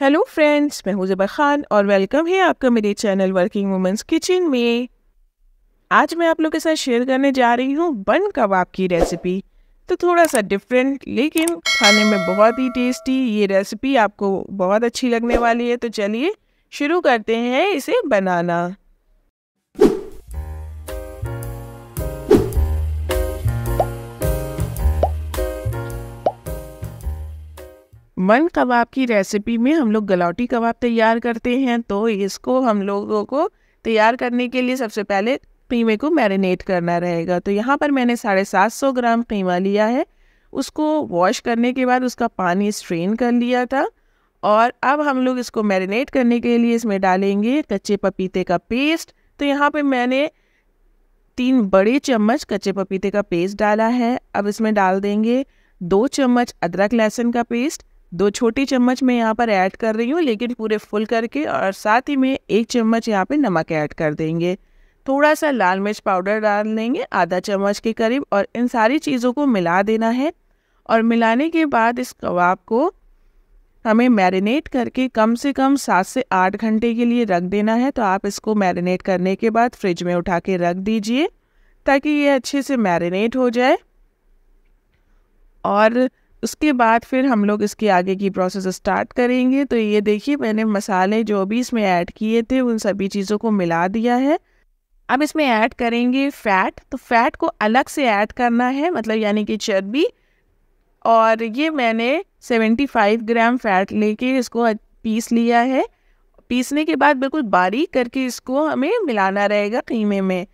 hello friends मैं हूँ ज़बर खान और वेलकम है आपका मेरे चैनल वर्किंग वुमेंस किचन में आज मैं आप लोग के साथ शेयर करने जा रही हूँ बन कबाब की रेसिपी तो थोड़ा सा डिफरेंट लेकिन खाने में बहुत ही टेस्टी ये रेसिपी आपको बहुत अच्छी लगने वाली है तो चलिए शुरू करते हैं इसे बनाना मन कबाब की रेसिपी में हम लोग गलौटी कबाब तैयार करते हैं तो इसको हम लोगों को तैयार करने के लिए सबसे पहले कीमे को मैरिनेट करना रहेगा तो यहाँ पर मैंने साढ़े सात सौ ग्राम कीमा लिया है उसको वॉश करने के बाद उसका पानी स्ट्रेन कर लिया था और अब हम लोग इसको मैरिनेट करने के लिए इसमें डालेंगे कच्चे पपीते का पेस्ट तो यहाँ पर मैंने तीन बड़े चम्मच कच्चे पपीते का पेस्ट डाला है अब इसमें डाल देंगे दो चम्मच अदरक लहसुन का पेस्ट दो छोटी चम्मच मैं यहाँ पर ऐड कर रही हूँ लेकिन पूरे फुल करके और साथ ही में एक चम्मच यहाँ पे नमक ऐड कर देंगे थोड़ा सा लाल मिर्च पाउडर डाल देंगे आधा चम्मच के करीब और इन सारी चीज़ों को मिला देना है और मिलाने के बाद इस कबाब को हमें मैरिनेट करके कम से कम सात से आठ घंटे के लिए रख देना है तो आप इसको मैरिनेट करने के बाद फ्रिज में उठा के रख दीजिए ताकि ये अच्छे से मैरिनेट हो जाए और उसके बाद फिर हम लोग इसके आगे की प्रोसेस स्टार्ट करेंगे तो ये देखिए मैंने मसाले जो भी इसमें ऐड किए थे उन सभी चीज़ों को मिला दिया है अब इसमें ऐड करेंगे फ़ैट तो फ़ैट को अलग से ऐड करना है मतलब यानी कि चर्बी और ये मैंने 75 ग्राम फ़ैट लेके इसको पीस लिया है पीसने के बाद बिल्कुल बारीक करके इसको हमें मिलाना रहेगा कीमे में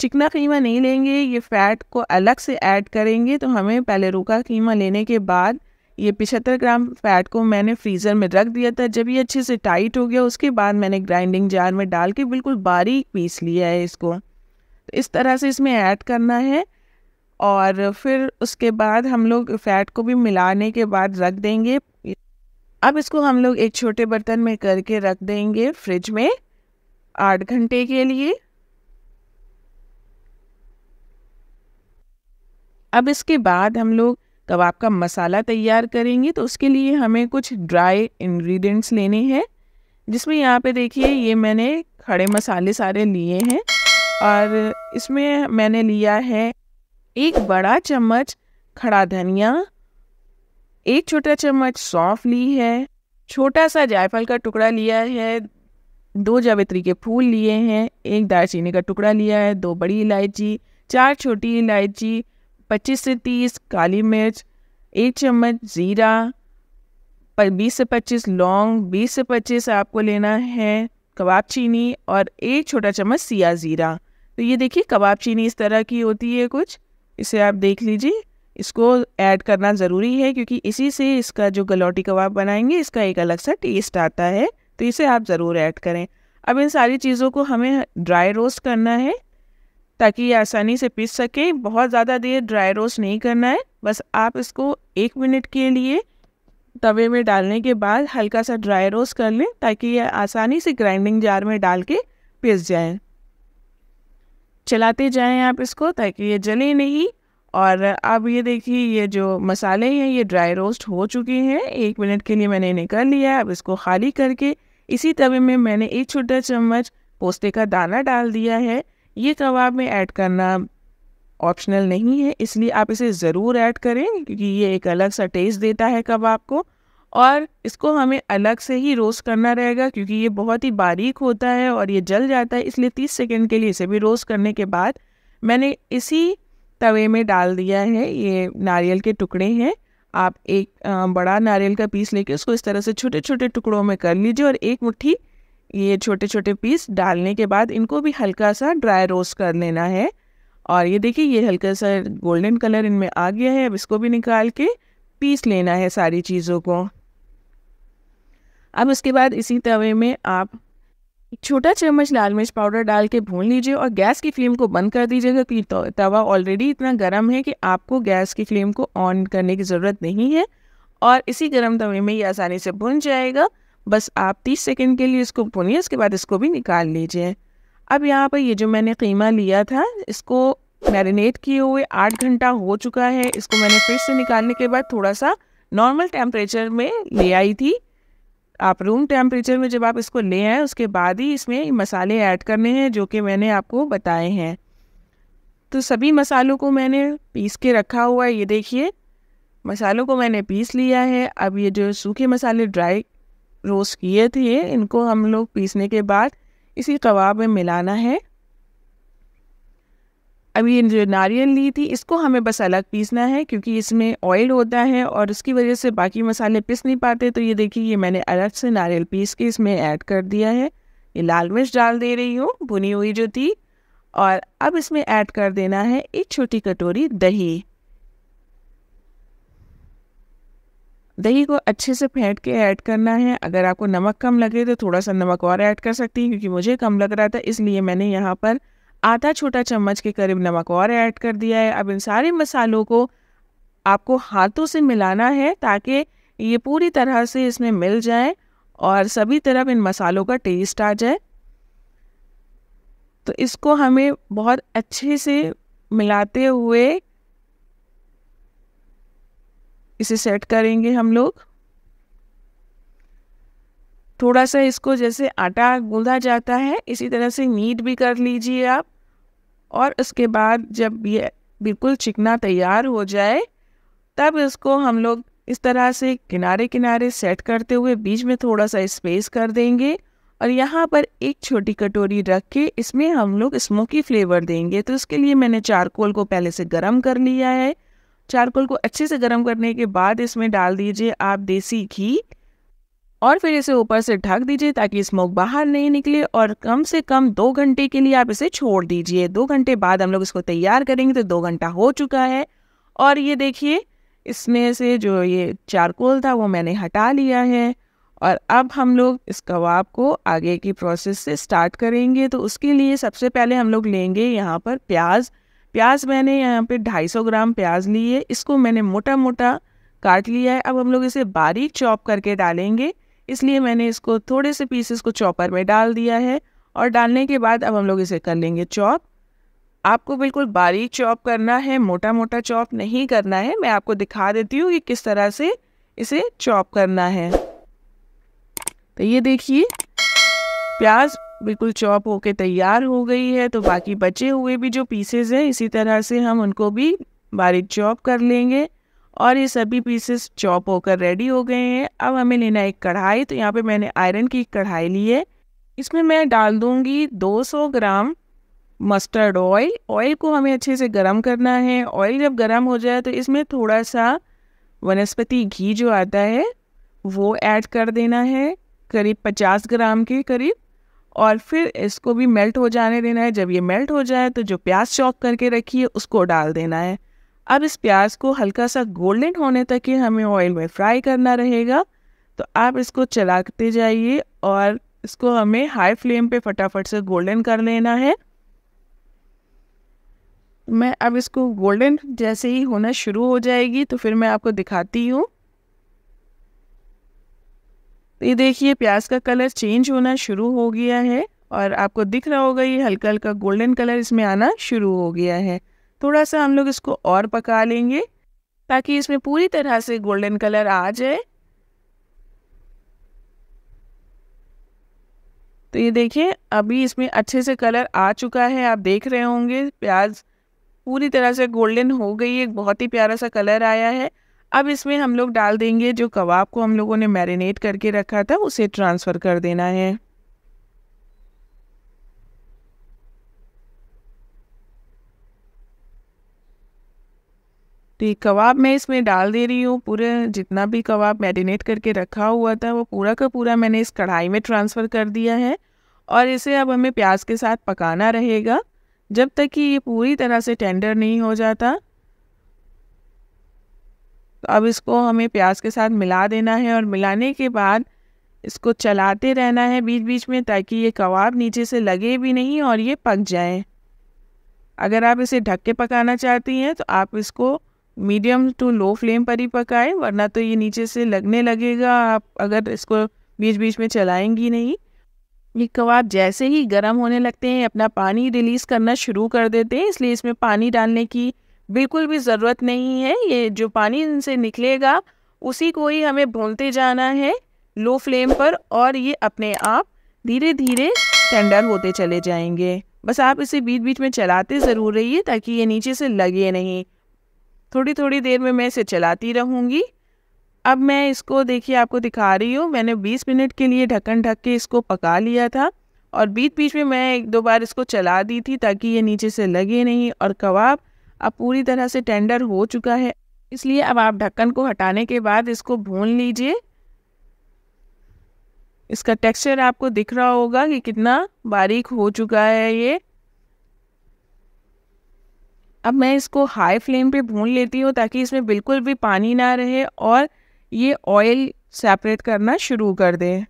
चिकना कीमा नहीं लेंगे ये फ़ैट को अलग से ऐड करेंगे तो हमें पहले रूखा कीमा लेने के बाद ये पिछहत्तर ग्राम फैट को मैंने फ्रीज़र में रख दिया था जब ये अच्छे से टाइट हो गया उसके बाद मैंने ग्राइंडिंग जार में डाल के बिल्कुल बारीक पीस लिया है इसको तो इस तरह से इसमें ऐड करना है और फिर उसके बाद हम लोग फैट को भी मिलाने के बाद रख देंगे अब इसको हम लोग एक छोटे बर्तन में करके रख देंगे फ्रिज में आठ घंटे के लिए अब इसके बाद हम लोग कबाब का मसाला तैयार करेंगे तो उसके लिए हमें कुछ ड्राई इंग्रेडिएंट्स लेने हैं जिसमें यहाँ पे देखिए ये मैंने खड़े मसाले सारे लिए हैं और इसमें मैंने लिया है एक बड़ा चम्मच खड़ा धनिया एक छोटा चम्मच सौंफ ली है छोटा सा जायफल का टुकड़ा लिया है दो जावित्री के फूल लिए हैं एक दालचीनी का टुकड़ा लिया है दो बड़ी इलायची चार छोटी इलायची पच्चीस से तीस काली मिर्च एक चम्मच ज़ीरा पर बीस से पच्चीस लौंग बीस से पच्चीस आपको लेना है कबाब चीनी और एक छोटा चम्मच सिया ज़ीरा तो ये देखिए कबाब चीनी इस तरह की होती है कुछ इसे आप देख लीजिए इसको ऐड करना ज़रूरी है क्योंकि इसी से इसका जो गलौटी कबाब बनाएंगे इसका एक अलग सा टेस्ट आता है तो इसे आप ज़रूर ऐड करें अब इन सारी चीज़ों को हमें ड्राई रोस्ट करना है ताकि ये आसानी से पीस सके बहुत ज़्यादा देर ड्राई रोस्ट नहीं करना है बस आप इसको एक मिनट के लिए तवे में डालने के बाद हल्का सा ड्राई रोस्ट कर लें ताकि ये आसानी से ग्राइंडिंग जार में डाल के पीस जाए चलाते जाएं आप इसको ताकि ये जले नहीं और अब ये देखिए ये जो मसाले हैं ये ड्राई रोस्ट हो चुके हैं एक मिनट के लिए मैंने इन्हें कर लिया है अब इसको खाली करके इसी तवे में मैंने एक छोटा चम्मच पोस्ते का दाना डाल दिया है ये कबाब में ऐड करना ऑप्शनल नहीं है इसलिए आप इसे ज़रूर ऐड करें क्योंकि ये एक अलग सा टेस्ट देता है कबाब को और इसको हमें अलग से ही रोस्ट करना रहेगा क्योंकि ये बहुत ही बारीक होता है और ये जल जाता है इसलिए 30 सेकंड के लिए इसे भी रोस्ट करने के बाद मैंने इसी तवे में डाल दिया है ये नारियल के टुकड़े हैं आप एक बड़ा नारियल का पीस लेके उसको इस तरह से छोटे छोटे टुकड़ों में कर लीजिए और एक मुट्ठी ये छोटे छोटे पीस डालने के बाद इनको भी हल्का सा ड्राई रोस्ट कर लेना है और ये देखिए ये हल्का सा गोल्डन कलर इनमें आ गया है अब इसको भी निकाल के पीस लेना है सारी चीज़ों को अब उसके बाद इसी तवे में आप छोटा चम्मच लाल मिर्च पाउडर डाल के भून लीजिए और गैस की फ्लेम को बंद कर दीजिएगा क्योंकि तो, तवा ऑलरेडी इतना गर्म है कि आपको गैस की फ्लेम को ऑन करने की ज़रूरत नहीं है और इसी गर्म तवे में ये आसानी से भुन जाएगा बस आप 30 सेकंड के लिए इसको भूनिए उसके बाद इसको भी निकाल लीजिए अब यहाँ पर ये जो मैंने कीमा लिया था इसको मैरिनेट किए हुए आठ घंटा हो चुका है इसको मैंने फ्रिज से निकालने के बाद थोड़ा सा नॉर्मल टेम्परेचर में ले आई थी आप रूम टेम्परेचर में जब आप इसको ले आए उसके बाद ही इसमें मसाले ऐड करने हैं जो कि मैंने आपको बताए हैं तो सभी मसालों को मैंने पीस के रखा हुआ है ये देखिए मसालों को मैंने पीस लिया है अब ये जो सूखे मसाले ड्राई रोस्ट किए थे इनको हम लोग पीसने के बाद इसी कबाब में मिलाना है अभी जो नारियल ली थी इसको हमें बस अलग पीसना है क्योंकि इसमें ऑयल होता है और उसकी वजह से बाकी मसाले पीस नहीं पाते तो ये देखिए ये मैंने अलग से नारियल पीस के इसमें ऐड कर दिया है ये लाल मिर्च डाल दे रही हूँ भुनी हुई जो थी और अब इसमें ऐड कर देना है एक छोटी कटोरी दही दही को अच्छे से फेंट के ऐड करना है अगर आपको नमक कम लगे तो थोड़ा सा नमक और ऐड कर सकती हैं क्योंकि मुझे कम लग रहा था इसलिए मैंने यहाँ पर आधा छोटा चम्मच के करीब नमक और ऐड कर दिया है अब इन सारे मसालों को आपको हाथों से मिलाना है ताकि ये पूरी तरह से इसमें मिल जाए और सभी तरफ इन मसालों का टेस्ट आ जाए तो इसको हमें बहुत अच्छे से मिलाते हुए इसे सेट करेंगे हम लोग थोड़ा सा इसको जैसे आटा गूंधा जाता है इसी तरह से नीट भी कर लीजिए आप और उसके बाद जब ये बिल्कुल चिकना तैयार हो जाए तब इसको हम लोग इस तरह से किनारे किनारे सेट करते हुए बीच में थोड़ा सा स्पेस कर देंगे और यहाँ पर एक छोटी कटोरी रख के इसमें हम लोग स्मोकी फ्लेवर देंगे तो इसके लिए मैंने चारकोल को पहले से गर्म कर लिया है चारकोल को अच्छे से गर्म करने के बाद इसमें डाल दीजिए आप देसी घी और फिर इसे ऊपर से ढक दीजिए ताकि स्मोक बाहर नहीं निकले और कम से कम दो घंटे के लिए आप इसे छोड़ दीजिए दो घंटे बाद हम लोग इसको तैयार करेंगे तो दो घंटा हो चुका है और ये देखिए इसमें से जो ये चारकोल था वो मैंने हटा लिया है और अब हम लोग इस कबाब को आगे की प्रोसेस से स्टार्ट करेंगे तो उसके लिए सबसे पहले हम लोग लेंगे यहाँ पर प्याज़ प्याज मैंने यहाँ पे 250 ग्राम प्याज ली है इसको मैंने मोटा मोटा काट लिया है अब हम लोग इसे बारीक चॉप करके डालेंगे इसलिए मैंने इसको थोड़े से पीसेस को चॉपर में डाल दिया है और डालने के बाद अब हम लोग इसे कर लेंगे चॉप आपको बिल्कुल बारीक चॉप करना है मोटा मोटा चॉप नहीं करना है मैं आपको दिखा देती हूँ कि किस तरह से इसे चॉप करना है तो ये देखिए प्याज बिल्कुल चॉप होके तैयार हो गई है तो बाकी बचे हुए भी जो पीसेज हैं इसी तरह से हम उनको भी बारीक चॉप कर लेंगे और ये सभी पीसेस चॉप होकर रेडी हो गए हैं अब हमें लेना है एक कढ़ाई तो यहाँ पे मैंने आयरन की कढ़ाई ली है इसमें मैं डाल दूँगी 200 ग्राम मस्टर्ड ऑयल ऑयल को हमें अच्छे से गर्म करना है ऑयल जब गर्म हो जाए तो इसमें थोड़ा सा वनस्पति घी जो आता है वो ऐड कर देना है करीब 50 ग्राम के करीब और फिर इसको भी मेल्ट हो जाने देना है जब ये मेल्ट हो जाए तो जो प्याज चॉक करके रखी है उसको डाल देना है अब इस प्याज को हल्का सा गोल्डन होने तक ही हमें ऑयल में फ्राई करना रहेगा तो आप इसको चलाते जाइए और इसको हमें हाई फ्लेम पे फटाफट से गोल्डन कर लेना है मैं अब इसको गोल्डन जैसे ही होना शुरू हो जाएगी तो फिर मैं आपको दिखाती हूँ तो ये देखिए प्याज का कलर चेंज होना शुरू हो गया है और आपको दिख रहा होगा ये हल्का हल्का गोल्डन कलर इसमें आना शुरू हो गया है थोड़ा सा हम लोग इसको और पका लेंगे ताकि इसमें पूरी तरह से गोल्डन कलर आ जाए तो ये देखिए अभी इसमें अच्छे से कलर आ चुका है आप देख रहे होंगे प्याज पूरी तरह से गोल्डन हो गई है बहुत ही प्यारा सा कलर आया है अब इसमें हम लोग डाल देंगे जो कबाब को हम लोगों ने मैरिनेट करके रखा था उसे ट्रांसफ़र कर देना है तो ये कबाब मैं इसमें डाल दे रही हूँ पूरे जितना भी कबाब मैरिनेट करके रखा हुआ था वो पूरा का पूरा मैंने इस कढ़ाई में ट्रांसफ़र कर दिया है और इसे अब हमें प्याज के साथ पकाना रहेगा जब तक कि ये पूरी तरह से टेंडर नहीं हो जाता तो अब इसको हमें प्याज के साथ मिला देना है और मिलाने के बाद इसको चलाते रहना है बीच बीच में ताकि ये कबाब नीचे से लगे भी नहीं और ये पक जाए अगर आप इसे ढक के पकाना चाहती हैं तो आप इसको मीडियम टू लो फ्लेम पर ही पकाएं वरना तो ये नीचे से लगने लगेगा आप अगर इसको बीच बीच में चलाएंगी नहीं ये कबाब जैसे ही गर्म होने लगते हैं अपना पानी रिलीज़ करना शुरू कर देते हैं इसलिए इसमें पानी डालने की बिल्कुल भी ज़रूरत नहीं है ये जो पानी इनसे निकलेगा उसी को ही हमें भूलते जाना है लो फ्लेम पर और ये अपने आप धीरे धीरे टेंडर होते चले जाएंगे बस आप इसे बीच बीच में चलाते ज़रूर रहिए ताकि ये नीचे से लगे नहीं थोड़ी थोड़ी देर में मैं इसे चलाती रहूँगी अब मैं इसको देखिए आपको दिखा रही हूँ मैंने 20 मिनट के लिए ढक्कन ढक के इसको पका लिया था और बीच बीच में मैं एक दो बार इसको चला दी थी ताकि ये नीचे से लगे नहीं और कबाब अब पूरी तरह से टेंडर हो चुका है इसलिए अब आप ढक्कन को हटाने के बाद इसको भून लीजिए इसका टेक्सचर आपको दिख रहा होगा कि कितना बारीक हो चुका है ये अब मैं इसको हाई फ्लेम पे भून लेती हूँ ताकि इसमें बिल्कुल भी पानी ना रहे और ये ऑयल सेपरेट करना शुरू कर दें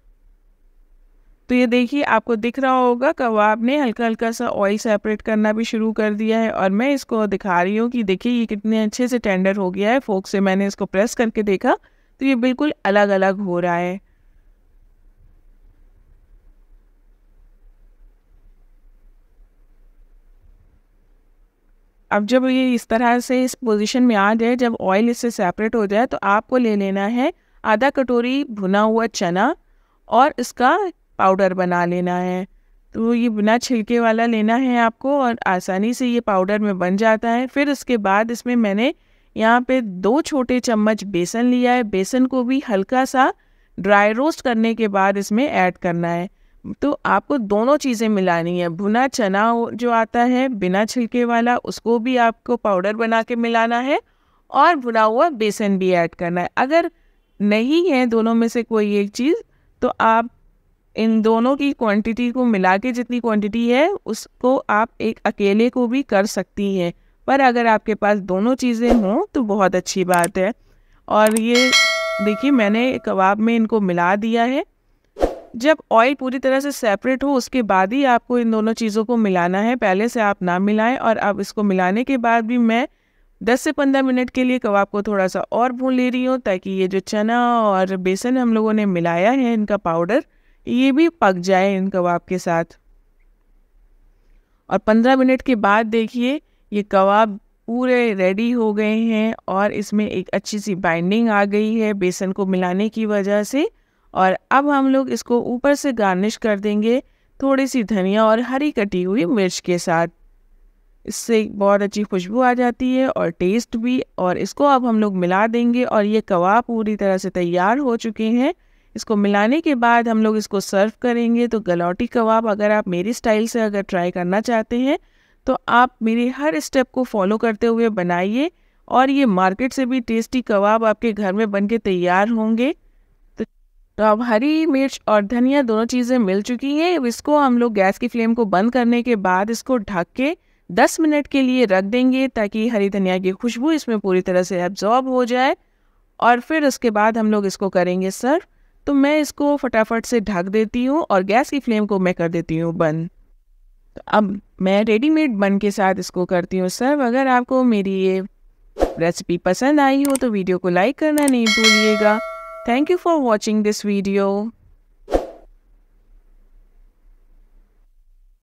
तो ये देखिए आपको दिख रहा होगा कबाब ने हल्का हल्का सा ऑयल सेपरेट करना भी शुरू कर दिया है और मैं इसको दिखा रही हूँ कि देखिए ये कितने अच्छे से टेंडर हो गया है फोक से मैंने इसको प्रेस करके देखा तो ये बिल्कुल अलग अलग हो रहा है अब जब ये इस तरह से इस पोजीशन में आ जाए जब ऑयल इससे सेपरेट हो जाए तो आपको ले लेना है आधा कटोरी भुना हुआ चना और इसका पाउडर बना लेना है तो ये बिना छिलके वाला लेना है आपको और आसानी से ये पाउडर में बन जाता है फिर उसके बाद इसमें मैंने यहाँ पे दो छोटे चम्मच बेसन लिया है बेसन को भी हल्का सा ड्राई रोस्ट करने के बाद इसमें ऐड करना है तो आपको दोनों चीज़ें मिलानी है भुना चना जो आता है बिना छिलके वाला उसको भी आपको पाउडर बना के मिलाना है और भुना हुआ बेसन भी ऐड करना है अगर नहीं है दोनों में से कोई एक चीज़ तो आप इन दोनों की क्वांटिटी को मिला के जितनी क्वांटिटी है उसको आप एक अकेले को भी कर सकती हैं पर अगर आपके पास दोनों चीज़ें हों तो बहुत अच्छी बात है और ये देखिए मैंने कबाब में इनको मिला दिया है जब ऑयल पूरी तरह से सेपरेट हो उसके बाद ही आपको इन दोनों चीज़ों को मिलाना है पहले से आप ना मिलाएं और अब इसको मिलाने के बाद भी मैं 10 से 15 मिनट के लिए कबाब को थोड़ा सा और भून ले रही हूँ ताकि ये जो चना और बेसन हम लोगों ने मिलाया है इनका पाउडर ये भी पक जाए इन कबाब के साथ और पंद्रह मिनट के बाद देखिए ये कबाब पूरे रेडी हो गए हैं और इसमें एक अच्छी सी बाइंडिंग आ गई है बेसन को मिलाने की वजह से और अब हम लोग इसको ऊपर से गार्निश कर देंगे थोड़ी सी धनिया और हरी कटी हुई मिर्च के साथ इससे बहुत अच्छी खुशबू आ जाती है और टेस्ट भी और इसको अब हम लोग मिला देंगे और ये कबाब पूरी तरह से तैयार हो चुके हैं इसको मिलाने के बाद हम लोग इसको सर्व करेंगे तो गलौटी कबाब अगर आप मेरी स्टाइल से अगर ट्राई करना चाहते हैं तो आप मेरे हर स्टेप को फॉलो करते हुए बनाइए और ये मार्केट से भी टेस्टी कबाब आपके घर में बन के तैयार होंगे तो, तो अब हरी मिर्च और धनिया दोनों चीज़ें मिल चुकी हैं इसको हम लोग गैस की फ्लेम को बंद करने के बाद इसको ढक के 10 मिनट के लिए रख देंगे ताकि हरी धनिया की खुशबू इसमें पूरी तरह से एब्जॉर्ब हो जाए और फिर उसके बाद हम लोग इसको करेंगे सर्व तो मैं इसको फटाफट से ढक देती हूँ और गैस की फ्लेम को मैं कर देती हूँ बंद तो अब मैं रेडीमेड बन के साथ इसको करती हूँ सर्व अगर आपको मेरी ये रेसिपी पसंद आई हो तो वीडियो को लाइक करना नहीं भूलिएगा thank you for watching this video